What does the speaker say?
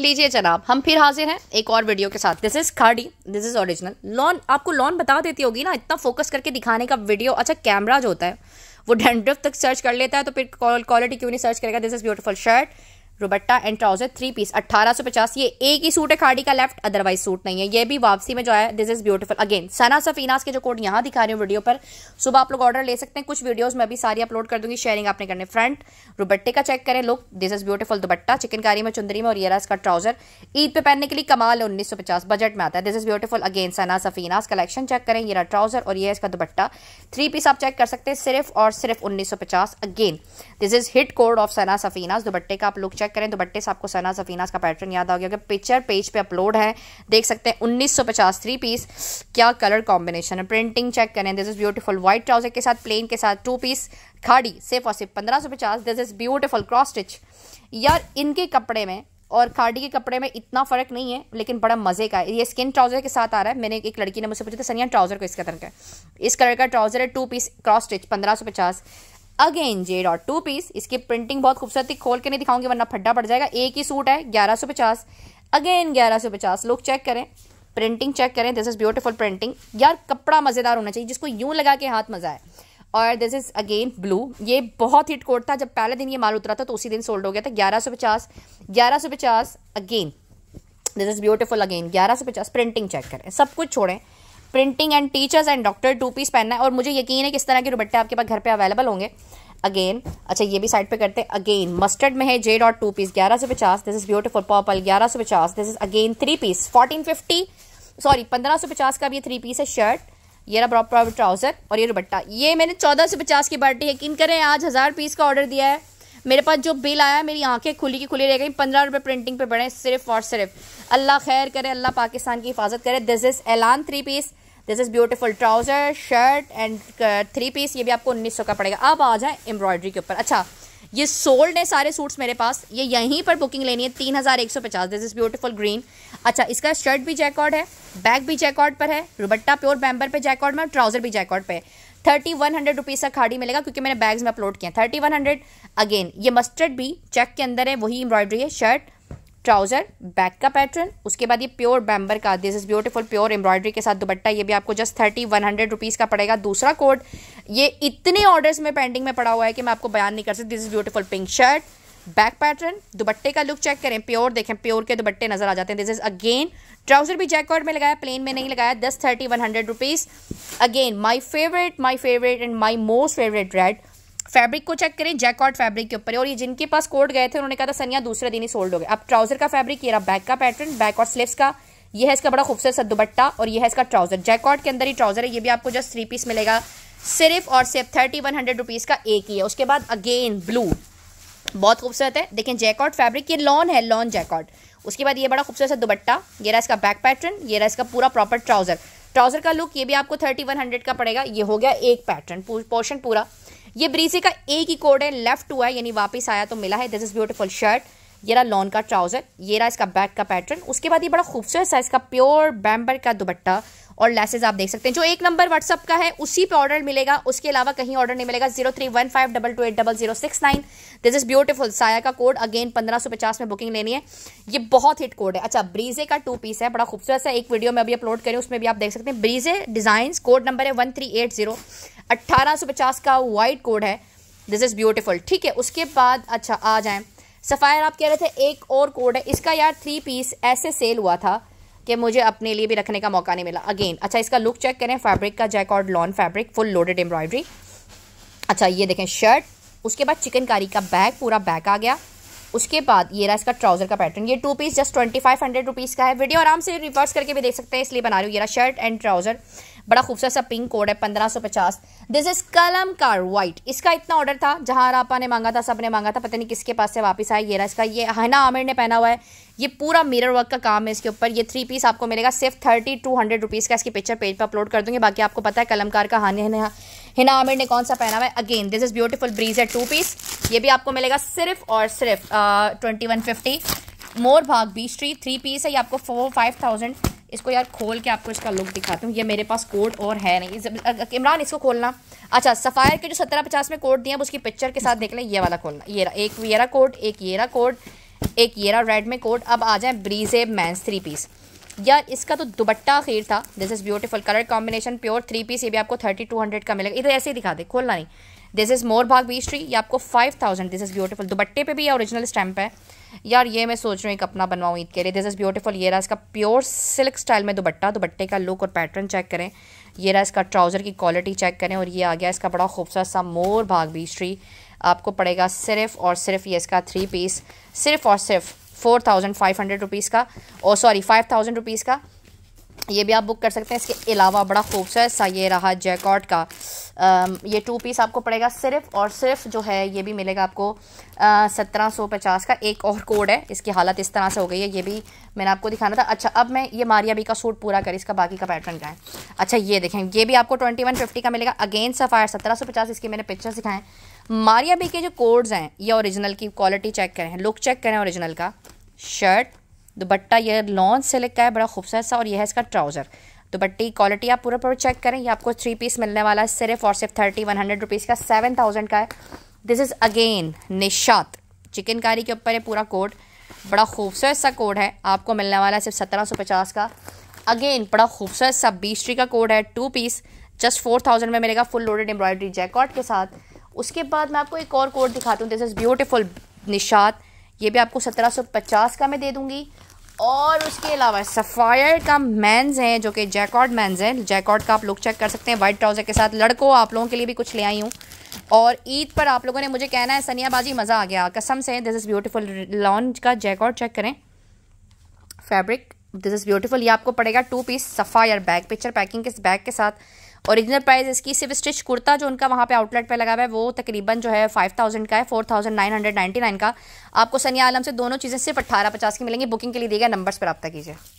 लीजिए जनाब हम फिर हाजिर हैं एक और वीडियो के साथ दिस इज खाड़ी दिस इज ओरिजिनल लॉन आपको लॉन बता देती होगी ना इतना फोकस करके दिखाने का वीडियो अच्छा कैमरा जो होता है वो डेंड्रफ तक सर्च कर लेता है तो फिर क्वालिटी क्यों नहीं सर्च करेगा दिस इज ब्यूटीफुल शर्ट रोबट्टा एंड ट्राउजर थ्री पीस अट्ठारह सौ पचास ये एक ही सूट है खाड़ी का लेफ्ट अदरवाइज सूट नहीं है ये भी वापसी में जो है this is beautiful again Sana Safinaz के जो कोड यहाँ दिखा रही हूँ वीडियो पर सुबह आप लोग ऑर्डर ले सकते हैं कुछ वीडियोस मैं भी सारी अपलोड कर दूंगी शेयरिंग आपने करने फ्रंट रुबट्टे का चेक करें लुक दिस इज ब्यूटीफुल दुबट्टा चिकनकारी में चुंदरी में और येरा इसका ट्राउजर ईद पे पहनने के लिए कमाल उन्नीस सौ पचास बजट में आता है this is beautiful again Sana Safinaz collection check करें येरा ट्राउजर और ये इसका दुबट्टा थ्री पीस आप चेक कर सकते हैं सिर्फ और सिर्फ उन्नीस सौ पचास again this is hit code of Sana Safinaz दुबट्टे का आप लोग चेक चेक करें दुपट्टे तो से आपको सना सफीनास का पैटर्न याद आ गया पिक्चर पेज पे अपलोड है देख सकते हैं उन्नीस सौ पचास थ्री पीस क्या कलर कॉम्बिनेशन है प्रिंटिंग चेक करें this is beautiful white trouser के साथ प्लेन के साथ टू पीस खाड़ी सिर्फ और सिर्फ पंद्रह सौ पचास this is beautiful cross stitch यार इनके कपड़े में और खाड़ी के कपड़े में इतना फ़र्क नहीं है लेकिन बड़ा मज़े का है ये स्किन ट्राउज़र के साथ आ रहा है मैंने एक लड़की ने मुझसे पूछा था सनिया ट्राउज़र को इसका तरह का इस कलर का ट्राउज़र है टू पीस क्रॉस स्टिच पंद्रह सौ पचास again J dot two piece इसकी प्रिंटिंग बहुत खूबसूरती खोल के नहीं दिखाऊंगी वरना फड्डा पड़ जाएगा एक ही सूट है ग्यारह सौ पचास अगेन ग्यारह सौ पचास लोग चेक करें प्रिंटिंग चेक करें दिस इज़ ब्यूटीफुल प्रिंटिंग यार कपड़ा मज़ेदार होना चाहिए जिसको यूं लगा के हाथ मज़ा आए और दिस इज़ अगेन ब्लू ये बहुत हिट कोट था जब पहले दिन ये माल उतरा था तो उसी दिन सोल्ड हो गया था ग्यारह सौ पचास ग्यारह सौ पचास again this is beautiful again ग्यारह सौ पचास प्रिंटिंग चेक करें सब कुछ छोड़ें printing and teachers and doctor two piece पहनना है और मुझे यकीन है कि इस तरह के दुपट्टे आपके पास घर पे अवेलेबल होंगे अगेन अच्छा ये भी साइड पे करते हैं अगेन मस्टर्ड में है जे डॉट टू पीस ग्यारह सौ पचास दिस इज ब्यूटीफुल पॉपल ग्यारह सौ पचास this is again three piece fourteen fifty sorry पंद्रह सौ पचास का भी थ्री पीस है शर्ट ये रहा प्रॉपर ट्राउजर और ये दुपट्टा ये मैंने चौदह सौ पचास की बाल्टी यकीन करें आज हज़ार पीस का ऑर्डर दिया है मेरे पास जो बिल आया मेरी आंखें खुली की खुली रह गई पंद्रह रुपये प्रिंटिंग पे बढ़े सिर्फ और सिर्फ अल्लाह खैर करे अल्लाह पाकिस्तान की हिफाजत करे दिस इज़ एलान three piece this is beautiful trouser shirt and three piece ये भी आपको उन्नीस सौ का पड़ेगा अब आ जाए एम्ब्रॉयडरी के ऊपर अच्छा ये सोल्ड है सारे सूट्स मेरे पास ये यहीं पर बुकिंग लेनी है तीन हज़ार एक सौ पचास दिस इज़ ब्यूटिफुल ग्रीन अच्छा इसका शर्ट भी जैकॉर्ड है बैग भी जैकॉर्ड पर है रुबट्टा प्योर बैम्बर पे जैकॉर्ड में और ट्राउज़र भी जैकॉर्ड पे है थर्टी वन हंड्रेड रुपीज़ का खाड़ी मिलेगा क्योंकि मैंने बैग्स में अपलोड किया थर्टी वन हंड्रेड अगेन ये मस्टर्ड भी चेक के अंदर है वही एम्ब्रॉयडरी है शर्ट ट्राउजर बैक का पैटर्न उसके बाद ये प्योर बैम्बर का this is beautiful pure embroidery के साथ दुपट्टा ये भी आपको just thirty one hundred rupees का पड़ेगा दूसरा कोड ये इतने ऑर्डर्स में पेंडिंग में पड़ा हुआ है कि मैं आपको बयान नहीं कर सकती this is beautiful pink shirt back pattern दुपट्टे का लुक चेक करें प्योर देखें प्योर के दुपट्टे नजर आ जाते हैं दिस इज अगेन ट्राउजर भी जैकॉर्ड में लगाया प्लेन में नहीं लगाया दस thirty one hundred rupees again my favourite my favourite and my most favourite red fabric को चेक करें जैकॉट फैब्रिक के ऊपर और ये जिनके पास कोड गए थे उन्होंने कहा था सनिया दूसरे दिन ही सोल्ड हो गए अब ट्राउजर का फैब्रिक ये रहा बैक का पैटर्न बैक और स्लीव्स का ये है इसका बड़ा खूबसूरत सा दुपट्टा और ये है इसका ट्राउजर जैकॉट के अंदर ही ट्राउजर है ये भी आपको जस्ट थ्री पीस मिलेगा सिर्फ और सिर्फ थर्टी वन हंड्रेड रुपीज़ का एक ही है उसके बाद अगेन ब्लू बहुत खूबसूरत है देखें जैकॉट फैब्रिक ये लॉन है लॉन जैकॉट उसके बाद ये बड़ा खूबसूरत सा दुपट्टा ये रहा इसका बैक पैटर्न ये रहा इसका पूरा प्रॉपर ट्राउजर ट्राउजर का लुक ये भी आपको थर्टी वन हंड्रेड का पड़ेगा ये हो गया एक पैटर्न पोर्शन पूरा ये ब्रीसी का एक ही कोड है लेफ्ट हुआ है यानी वापस आया तो मिला है दिस इज ब्यूटीफुल शर्ट ये रहा लॉन का ट्राउजर ये रहा इसका बैक का पैटर्न उसके बाद ये बड़ा खूबसूरत सा इसका प्योर बैम्बर का दुपट्टा और लेसेज आप देख सकते हैं जो एक नंबर व्हाट्सअप का है उसी पे ऑर्डर मिलेगा उसके अलावा कहीं ऑर्डर नहीं मिलेगा zero three one five double two eight double zero six nine this is beautiful Saya का कोड अगेन पंद्रह सौ पचास में बुकिंग लेनी है ये बहुत हिट कोड है अच्छा ब्रीजे का टू पीस है बड़ा खूबसूरत है एक वीडियो में अभी अपलोड करें उसमें भी आप देख सकते हैं ब्रीजे डिजाइन कोड नंबर है वन थ्री एट जीरो अट्ठारह सौ पचास का वाइट कोड है दिस इज़ ब्यूटीफुल ठीक है उसके बाद अच्छा आ जाए सफ़ायर आप कह रहे थे एक और कोड है इसका यार थ्री पीस ऐसे सेल हुआ था कि मुझे अपने लिए भी रखने का मौका नहीं मिला अगेन अच्छा इसका लुक चेक करें फैब्रिक का jacquard lawn fabric full loaded embroidery अच्छा ये देखें शर्ट उसके बाद चिकनकारी का बैग पूरा बैग आ गया उसके बाद ये रहा इसका ट्राउज़र का पैटर्न ये two piece just twenty five hundred rupees का है वीडियो आराम से रिवर्स करके भी देख सकते हैं इसलिए बना रही हूँ ये रहा शर्ट एंड ट्राउज़र बड़ा खूबसूरत सा पिंक कोड है पंद्रह सौ पचास this is Qalamkar white इसका इतना ऑर्डर था जहां आपा ने मांगा था सबने मांगा था पता नहीं किसके पास से वापस आया ये रहा इसका ये हना आमिर ने पहना हुआ है ये पूरा मिरर वर्क का काम है इसके ऊपर ये थ्री पीस आपको मिलेगा सिर्फ थर्टी टू हंड्रेड रुपीज़ का इसकी पिक्चर पेज पर अपलोड कर दूंगी बाकी आपको पता है कलमकार का हानि हिना हिना आमिर ने कौन सा पहना हुआ है again this is beautiful Bareeze है टू पीस ये भी आपको मिलेगा सिर्फ और सिर्फ ट्वेंटी वन फिफ्टी मोर भाग बी स्ट्री थ्री पीस है ये आपको फोर फाइव थाउजेंड इसको यार खोल के आपको इसका लुक दिखाती हूँ ये मेरे पास कोड और है नहीं इमरान इसको खोलना अच्छा सफ़ायर के जो सत्रह पचास में कोड दिए हैं उसकी पिक्चर के साथ देख लें ये वाला खोलना ये एक येरा कोड एक येरा कोड एक येरा रेड में कोड अब आ जाए ब्रीजे मैंस थ्री पीस यार इसका तो दुबट्टा अखीर था this is beautiful colour combination pure three piece ये भी आपको थर्टी टू हंड्रेड का मिलेगा इधर ऐसे ही दिखा दे खोलना नहीं दिस इज़ मोर भाग बीस्ट्री ये आपको five thousand this is beautiful दुपट्टे पे भी ये ओरिजिनल स्टैम्प है यार ये मैं सोच रही हूँ एक अपना बनवाऊँ ईद के लिए दिस इज़ ब्यूटीफुल ये रहा इसका प्योर सिल्क स्टाइल में दुपट्टा दुपट्टे का लुक और पैटर्न चेक करें ये रहा इसका ट्राउज़र की क्वालिटी चेक करें और ये आ गया इसका बड़ा खूबसूरत सा मोर भाग बीस्ट्री आपको पड़ेगा सिर्फ और सिर्फ ये इसका थ्री पीस सिर्फ और सिर्फ four thousand five hundred rupees का और सॉरी फाइव थाउजेंड रुपीज़ का ये भी आप बुक कर सकते हैं इसके अलावा बड़ा खूबसूरत सा ये रहा जैकॉट का आ, ये टू पीस आपको पड़ेगा सिर्फ और सिर्फ जो है ये भी मिलेगा आपको सत्रह सौ पचास का एक और कोड है इसकी हालत इस तरह से हो गई है ये भी मैंने आपको दिखाना था अच्छा अब मैं ये मारियाबी का सूट पूरा कर इसका बाकी का पैटर्न का है अच्छा ये देखें ये भी आपको ट्वेंटी वन फिफ्टी का मिलेगा अगेन सफ़ायर सत्रह सौ पचास इसकी मैंने पिक्चर दिखाएँ मारियाबी के जो कोड्स हैं ये ओरिजिनल की क्वालिटी चेक करें लुक चेक करें ओरिजिनल का शर्ट दुपट्टा ये लॉन्च सिल्क का है बड़ा खूबसूरत सा और यह है इसका ट्राउज़र दुपट्टे की क्वालिटी आप पूरा पूरा चेक करें ये आपको थ्री पीस मिलने वाला है सिर्फ और सिर्फ थर्टी वन हंड्रेड रुपीज़ का सेवन थाउजेंड का है this is again Nishat chikankari के ऊपर है पूरा कोड बड़ा खूबसूरत सा कोड है आपको मिलने वाला है सिर्फ सत्रह सौ पचास का अगेन बड़ा खूबसूरत सा बीस्ट्री का कोड है two piece just four thousand में मिलेगा फुल लोडेड एम्ब्रॉयडरी जैकॉट के साथ उसके बाद मैं आपको एक और कोड दिखाती हूँ दिस इज़ ब्यूटिफुल निशात ये भी आपको सत्रह सौ पचास का मैं दे दूँगी और उसके अलावा सफ़ायर का मैंस हैं जो कि जैकॉर्ड मैंस हैं जैकॉर्ड का आप लोग चेक कर सकते हैं वाइट ट्राउज़र के साथ लड़कों आप लोगों के लिए भी कुछ ले आई हूँ और ईद पर आप लोगों ने मुझे कहना है सनिया बाजी मज़ा आ गया कसम से दिस इज़ ब्यूटीफुल लॉन्च का जैकॉर्ड चेक करें फैब्रिक दिस इज़ ब्यूटीफुल ये आपको पड़ेगा two piece Sapphire bag picture packing के बैग के साथ ओरिजिनल प्राइस इसकी सिर्फ स्टिच कुर्ता जो उनका वहाँ पे आउटलेट पे लगा हुआ है वो तकरीबन जो है फाइव थाउजेंड का है four thousand nine hundred ninety nine का आपको सनिया आलम से दोनों चीज़ें सिर्फ अट्ठारह पचास की मिलेंगी बुकिंग के लिए दिए गए नंबर्स पर रब्ता कीजिए